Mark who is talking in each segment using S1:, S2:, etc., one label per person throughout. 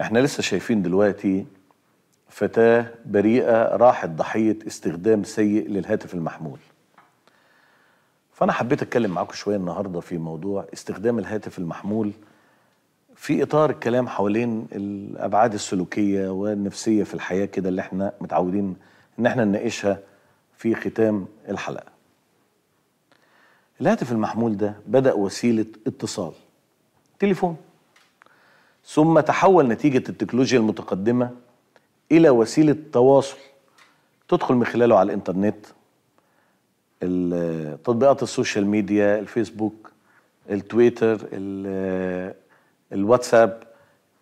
S1: احنا لسه شايفين دلوقتي فتاة بريئة راحت ضحية استخدام سيء للهاتف المحمول فأنا حبيت أتكلم معاكم شوية النهاردة في موضوع استخدام الهاتف المحمول في إطار الكلام حوالين الأبعاد السلوكية والنفسية في الحياة كده اللي احنا متعودين إن احنا نناقشها في ختام الحلقة الهاتف المحمول ده بدأ وسيلة اتصال تليفون ثم تحول نتيجة التكنولوجيا المتقدمة إلى وسيلة تواصل تدخل من خلاله على الإنترنت تطبيقات السوشيال ميديا الفيسبوك التويتر الواتساب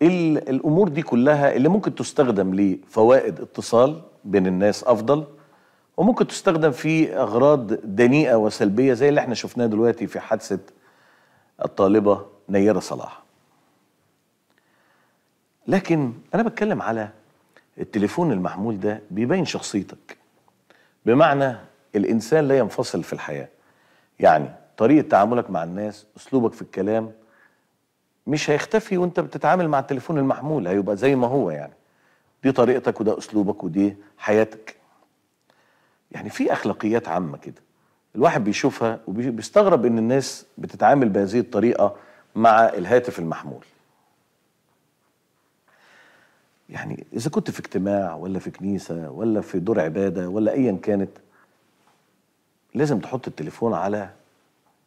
S1: الأمور دي كلها اللي ممكن تستخدم لفوائد اتصال بين الناس أفضل وممكن تستخدم في أغراض دنيئة وسلبية زي اللي احنا شفناه دلوقتي في حادثة الطالبة نيرة صلاح لكن انا بتكلم على التليفون المحمول ده بيبين شخصيتك بمعنى الانسان لا ينفصل في الحياه يعني طريقه تعاملك مع الناس اسلوبك في الكلام مش هيختفي وانت بتتعامل مع التليفون المحمول هيبقى زي ما هو يعني دي طريقتك وده اسلوبك ودي حياتك يعني في اخلاقيات عامه كده الواحد بيشوفها وبيستغرب ان الناس بتتعامل بهذه الطريقه مع الهاتف المحمول يعني اذا كنت في اجتماع ولا في كنيسه ولا في دور عباده ولا ايا كانت لازم تحط التليفون على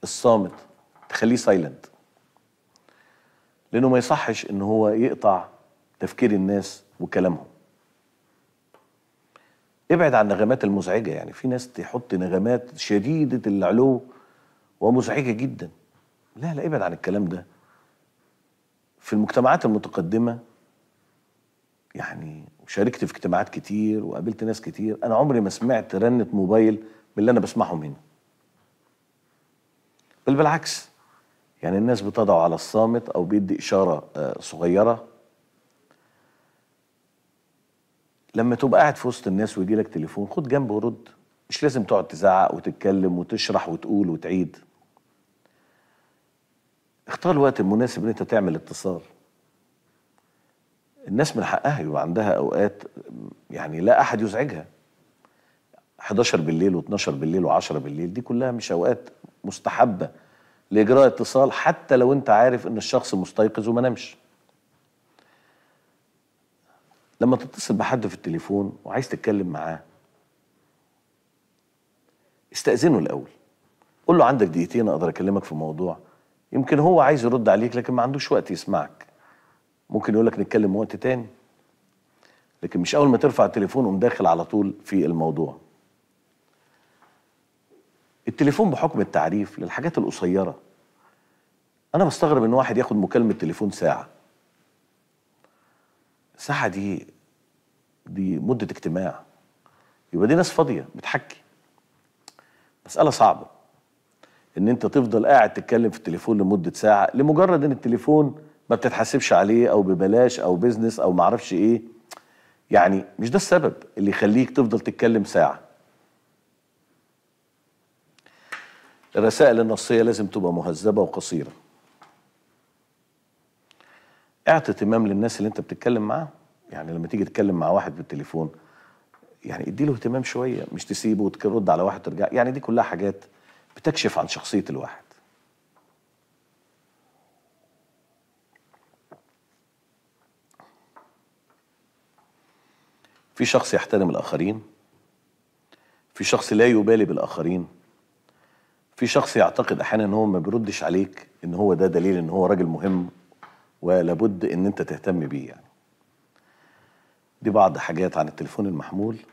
S1: الصامت تخليه سايلنت لانه ما يصحش ان هو يقطع تفكير الناس وكلامهم ابعد عن النغمات المزعجه يعني في ناس تحط نغمات شديده العلو ومزعجه جدا لا لا ابعد عن الكلام ده في المجتمعات المتقدمه يعني وشاركت في اجتماعات كتير وقابلت ناس كتير انا عمري ما سمعت رنه موبايل من اللي انا بسمعهم هنا بل بالعكس يعني الناس بتضع على الصامت او بيدي اشاره آه، صغيره لما تبقى قاعد في وسط الناس ويجي لك تليفون خد جنبه ورد مش لازم تقعد تزعق وتتكلم وتشرح وتقول وتعيد اختار الوقت المناسب ان انت تعمل اتصال الناس من حقها يبقى عندها اوقات يعني لا احد يزعجها 11 بالليل و12 بالليل و10 بالليل دي كلها مش اوقات مستحبه لاجراء اتصال حتى لو انت عارف ان الشخص مستيقظ وما نامش لما تتصل بحد في التليفون وعايز تتكلم معاه استأذنه الأول قول له عندك دقيقتين أقدر أكلمك في موضوع يمكن هو عايز يرد عليك لكن ما عندوش وقت يسمعك ممكن يقول لك نتكلم وقت تاني لكن مش اول ما ترفع التليفون قوم داخل على طول في الموضوع التليفون بحكم التعريف للحاجات القصيره انا بستغرب ان واحد ياخد مكالمه تليفون ساعه الساعه دي دي مده اجتماع يبقى دي ناس فاضيه بتحكي مساله صعبه ان انت تفضل قاعد تتكلم في التليفون لمده ساعه لمجرد ان التليفون ما بتتحاسبش عليه او ببلاش او بيزنس او معرفش ايه يعني مش ده السبب اللي يخليك تفضل تتكلم ساعه الرسائل النصيه لازم تبقى مهذبه وقصيره اعطي اهتمام للناس اللي انت بتتكلم معاهم يعني لما تيجي تتكلم مع واحد بالتليفون يعني ادي له اهتمام شويه مش تسيبه وترد على واحد ترجع يعني دي كلها حاجات بتكشف عن شخصيه الواحد في شخص يحترم الآخرين في شخص لا يبالي بالآخرين في شخص يعتقد أحيانا إن هو ما بيردش عليك إن هو ده دليل إن هو راجل مهم ولابد إن أنت تهتم بيه يعني دي بعض حاجات عن التليفون المحمول